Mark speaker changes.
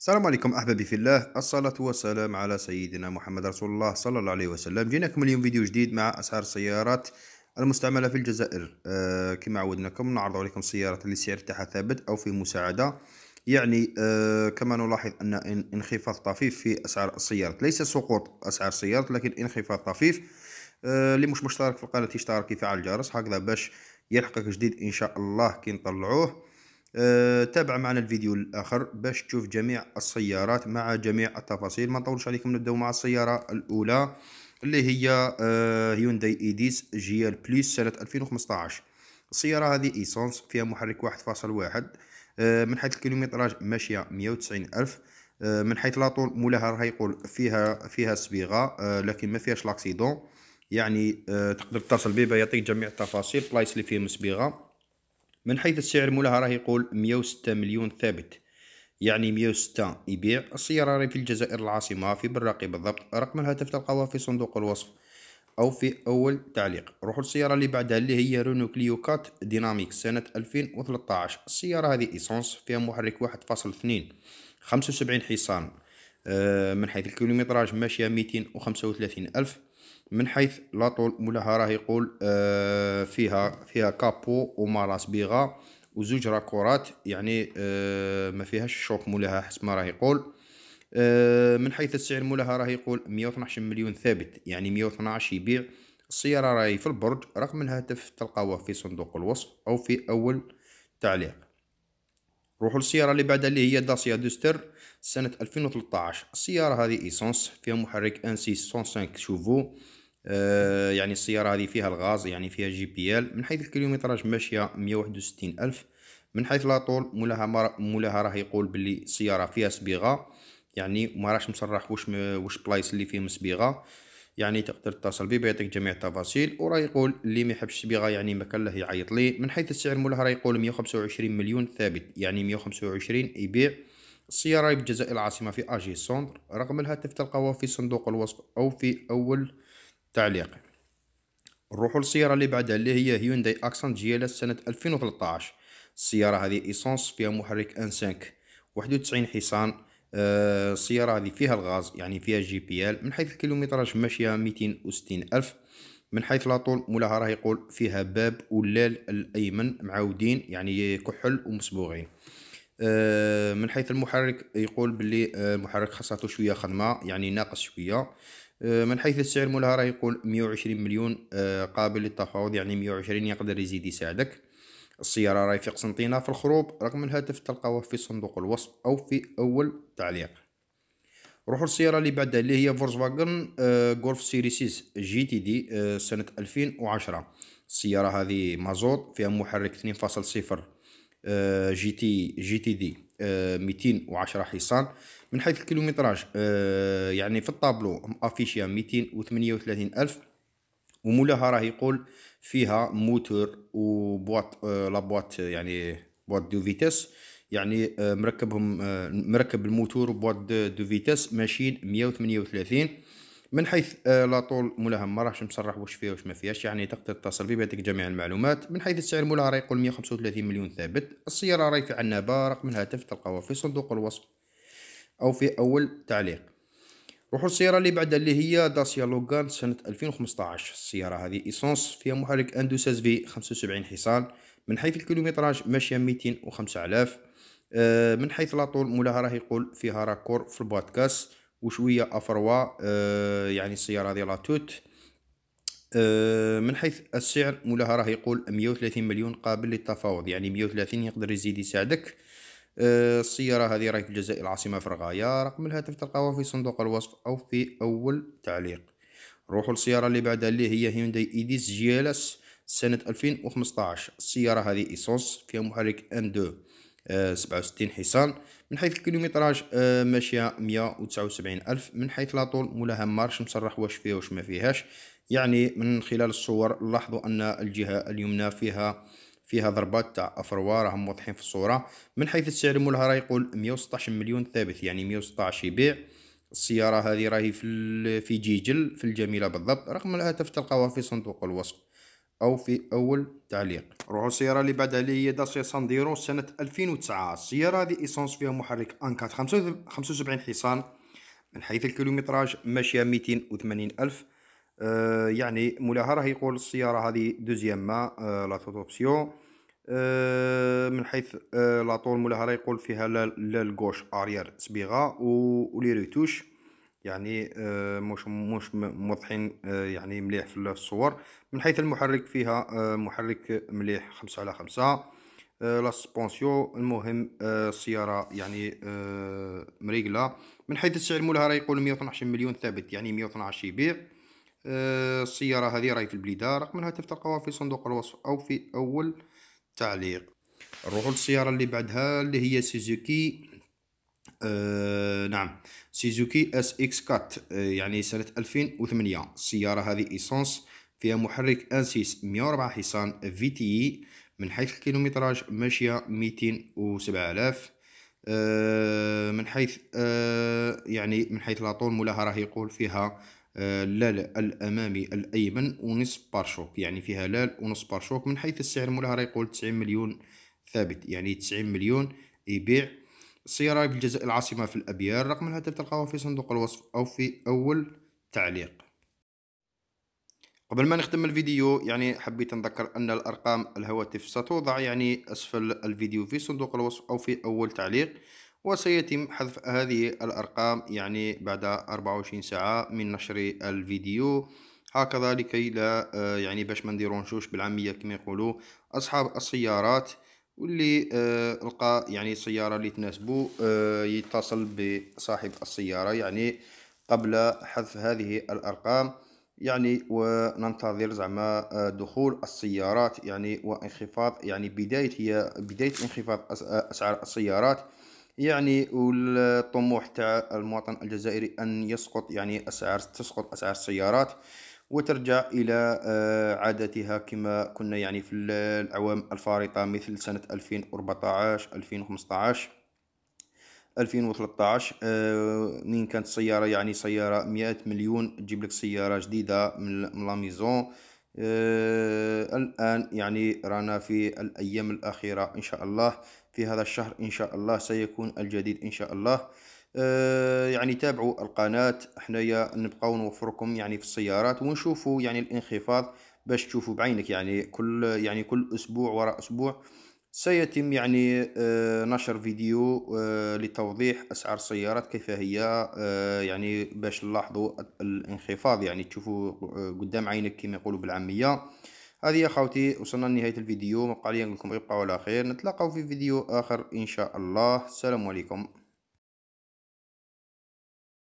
Speaker 1: السلام عليكم احبابي في الله الصلاه والسلام على سيدنا محمد رسول الله صلى الله عليه وسلم جيناكم اليوم فيديو جديد مع اسعار السيارات المستعمله في الجزائر أه كما عودناكم نعرض عليكم السيارات اللي سعر تاعها ثابت او في مساعده يعني أه كما نلاحظ ان انخفاض طفيف في اسعار السيارات ليس سقوط اسعار السيارات لكن انخفاض طفيف أه اللي مش مشترك في القناه يشترك يفعل الجرس هكذا باش يلحقك جديد ان شاء الله كي نطلعوه آه، تابع معنا الفيديو الاخر باش تشوف جميع السيارات مع جميع التفاصيل ما نطولش عليكم نبداو مع السياره الاولى اللي هي هيونداي آه، ايديس جي ال بليس سنه 2015 السياره هذه ايسونس فيها محرك 1.1 آه، من حيث الكيلومتراج ماشيه 190 الف من حيث لاطول مولاها راه يقول فيها فيها صبيغه لكن ما فيهاش لاكسيدون يعني تقدر تتصل به يعطيك جميع التفاصيل بلايص اللي فيهم صبيغه من حيث السعر مولاها راه يقول 106 مليون ثابت يعني 106 يبيع السيارة راهي في الجزائر العاصمة في براقي بالضبط رقم الهاتف تلقاوها في صندوق الوصف أو في أول تعليق روحوا للسيارة اللي بعدها اللي هي رونو كليو كات ديناميك سنة 2013 السيارة هذه إيسونس فيها محرك 1.2 75 حصان آه، من حيث الكيلومتراج ماشية 235 ألف من حيث لاطول مولاها راه يقول آه، فيها فيها كابو ومارا بيغا وزوج راكورات يعني آه، ما فيهاش شوك مولاها حسب ما راه يقول آه، من حيث السعر مولاها راه يقول 112 مليون ثابت يعني 112 يبيع السيارة راهي في البرج رقم الهاتف تلقاوه في صندوق الوصف أو في أول تعليق نروحو للسيارة اللي بعدها اللي هي داسيا دوستر سنة 2013 السيارة هذه ايسونس فيها محرك انسي 105 شوفو آه، يعني السيارة هذه فيها الغاز يعني فيها جي بي ال من حيث الكيلومتراج ماشية 161 ألف من حيث لا طول مولاها مولاها راه يقول باللي السيارة فيها صبيغة يعني ما راش مصرح واش واش بلايص اللي فيهم صبيغة يعني تقدر تتصل بي بيعطيك جميع التفاصيل وراه يقول اللي ما يحبش بيغا يعني ما كان له يعيط لي من حيث السعر موله راه يقول 125 مليون ثابت يعني 125 يبيع السيارة بجزائر العاصمة في أجي سونتر رقم الهاتف تلقاوه في صندوق الوصف أو في أول تعليق نروحوا للسيارة اللي بعدها اللي هي هيونداي أكسنت جي ال سنة 2013 السيارة هذه إيسونس فيها محرك أن 5 91 حصان آه، السيارة هذه فيها الغاز يعني فيها جي بي ال من حيث الكيلومتراج ماشية ميتين وستين ألف من حيث لاطول مولاها راه يقول فيها باب ولال الأيمن معاودين يعني كحل ومصبوغين آه، من حيث المحرك يقول باللي آه، المحرك خاصته شويه خدمه يعني ناقص شويه من حيث السعر مولاها راه يقول 120 مليون قابل للتفاوض يعني 120 يقدر يزيد يساعدك السيارة راهي في قسنطينة في الخروب رقم الهاتف تلقاوه في صندوق الوصف أو في أول تعليق روحوا للسيارة اللي بعدها اللي هي فاجن آه، غولف سيري 6 جي تي دي آه، سنة 2010 السيارة هذه مازوت فيها محرك 2.0 آه، جي تي جي تي دي 210 حصان من حيث الكيلومتراج يعني في الطابلو مافيشيا 238 ألف ومولاها راه يقول فيها موتور وبواط آه، لا لابواط آه، يعني بواط دو فيتيس يعني آه، مركبهم مركب الموتور بواط دو فيتيس و 138 من حيث لا طول مولاها ما راهش مصرح واش فيها واش ما فيهاش يعني تقدر تتصل بي بيعطيك جميع المعلومات من حيث السعر مولاها راه يقول 135 مليون ثابت السياره راهي في عنابه رقم الهاتف تلقاوها في صندوق الوصف او في اول تعليق نروحو السيارة اللي بعدها اللي هي داسيا لوغان سنة 2015 السيارة هذه ايسونس فيها محرك اندوساز في 75 حصان من حيث الكيلومتراج ماشية 205 آلاف آه، من حيث لاطول مولاها راه يقول فيها راكور في البودكاس وشوية أفروا آه، يعني السيارة هذه لاتوت أه من حيث السعر مولاها راه يقول 130 مليون قابل للتفاوض يعني 130 يقدر يزيد يساعدك آه، السيارة هذه راهي في الجزائر العاصمة فرغايا رقم الهاتف تلقاوه في صندوق الوصف أو في أول تعليق روحوا للسيارة اللي بعدها اللي هي هيونداي إيديس جيالس سنة ألفين سنة 2015 السيارة هذه إيسونس فيها محرك ان 2 67 آه، حصان من حيث الكيلومتراج آه، ماشية 179 ألف من حيث لاطول مولاها مارش مصرح واش فيها واش ما فيهاش يعني من خلال الصور لاحظوا أن الجهة اليمنى فيها فيها ضربات تاع افروار راهم واضحين في الصوره من حيث السعر مولها راه يقول 116 مليون ثابت يعني 116 يبيع السياره هذه راهي في في جيجل في الجميله بالضبط رقم الهاتف تلقاوها في صندوق الوصف او في اول تعليق روحوا السياره اللي بعدها اللي هي داسيا سانديرو سنه 2009 السياره هذه ايسونس فيها محرك ان 4 75 حصان من حيث الكيلومتراج ماشيه 280 الف آه، يعني مولاها راه يقول السياره هذه دوزيام ما آه، لا اوبسيون آه، من حيث لا طول مولاها راه يقول فيها للكوش اريير صبيغه ولي ريتوش يعني مش مش موضحين يعني مليح في الصور من حيث المحرك فيها محرك مليح خمسة على خمسة لا سبونسيو المهم السيارة يعني مريقلة من حيث السعر مولاها راه يقول مية وطناعش مليون ثابت يعني مية وطناعش يبيع آه، السيارة هذه راهي في البليدة رقم الهاتف تلقاوها في صندوق الوصف أو في أول تعليق نروحو للسيارة اللي بعدها اللي هي سيزوكي آه نعم سيزوكي اس اكس كات يعني سنة 2008 السيارة هذه ايسونس فيها محرك انسيس 104 حصان في تي اي من حيث الكيلومتراج ماشية 207000 آه من حيث آه، يعني من حيث لاطول مولاها راه يقول فيها آه، لال الامامي الايمن ونصف بارشوك يعني فيها لال ونصف بارشوك من حيث السعر مولها راه يقول 90 مليون ثابت يعني 90 مليون يبيع السيارة بالجزائر العاصمة في الأبيار رقم الهاتف تلقاوه في صندوق الوصف أو في أول تعليق قبل ما نختم الفيديو يعني حبيت نذكر أن الأرقام الهواتف ستوضع يعني أسفل الفيديو في صندوق الوصف أو في أول تعليق وسيتم حذف هذه الأرقام يعني بعد 24 ساعة من نشر الفيديو هكذا لكي لا آه، يعني باش ما نديرونشوش بالعامية كما يقولوا أصحاب السيارات واللي آه، لقى يعني السيارة اللي تناسبو آه، يتصل بصاحب السيارة يعني قبل حذف هذه الأرقام يعني وننتظر زعما دخول السيارات يعني وانخفاض يعني بداية هي بداية انخفاض أسعار السيارات يعني والطموح تاع المواطن الجزائري ان يسقط يعني اسعار تسقط اسعار السيارات وترجع الى آه، عادتها كما كنا يعني في الاعوام الفارطه مثل سنه 2014 2015 2013 من كانت السياره يعني سياره مئة مليون تجيب لك سياره جديده من لاميزون آه، الان يعني رانا في الايام الاخيره ان شاء الله في هذا الشهر إن شاء الله سيكون الجديد إن شاء الله آه، يعني تابعوا القناة حنايا نبقاو نوفركم يعني في السيارات ونشوفوا يعني الانخفاض باش تشوفوا بعينك يعني كل يعني كل أسبوع وراء أسبوع سيتم يعني آه، نشر فيديو آه، لتوضيح اسعار السيارات كيف هي يعني باش نلاحظوا الانخفاض يعني تشوفوا قدام عينك كما يقولوا بالعاميه هذه يا خوتي وصلنا لنهاية الفيديو بقى لي نقول لكم ابقوا على خير نتلاقاو في فيديو آخر إن شاء الله السلام عليكم